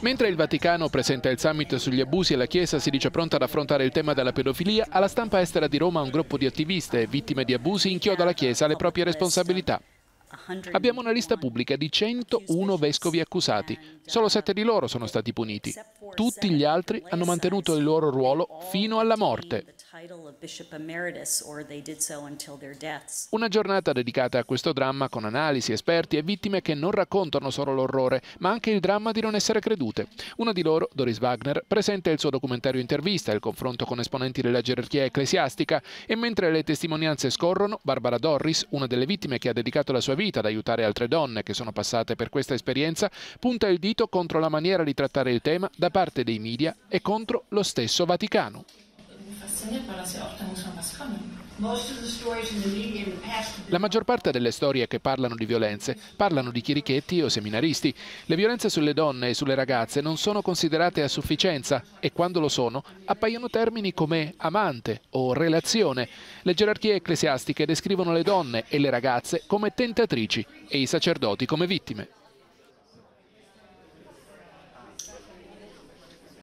Mentre il Vaticano presenta il summit sugli abusi e la Chiesa si dice pronta ad affrontare il tema della pedofilia, alla stampa estera di Roma un gruppo di attiviste vittime di abusi inchioda la Chiesa alle proprie responsabilità. Abbiamo una lista pubblica di 101 vescovi accusati, solo 7 di loro sono stati puniti tutti gli altri hanno mantenuto il loro ruolo fino alla morte. Una giornata dedicata a questo dramma con analisi, esperti e vittime che non raccontano solo l'orrore, ma anche il dramma di non essere credute. Una di loro, Doris Wagner, presenta il suo documentario intervista, il confronto con esponenti della gerarchia ecclesiastica e mentre le testimonianze scorrono, Barbara Dorris, una delle vittime che ha dedicato la sua vita ad aiutare altre donne che sono passate per questa esperienza, punta il dito contro la maniera di trattare il tema da parte parte dei media e contro lo stesso Vaticano. La maggior parte delle storie che parlano di violenze parlano di chirichetti o seminaristi. Le violenze sulle donne e sulle ragazze non sono considerate a sufficienza e quando lo sono appaiono termini come amante o relazione. Le gerarchie ecclesiastiche descrivono le donne e le ragazze come tentatrici e i sacerdoti come vittime.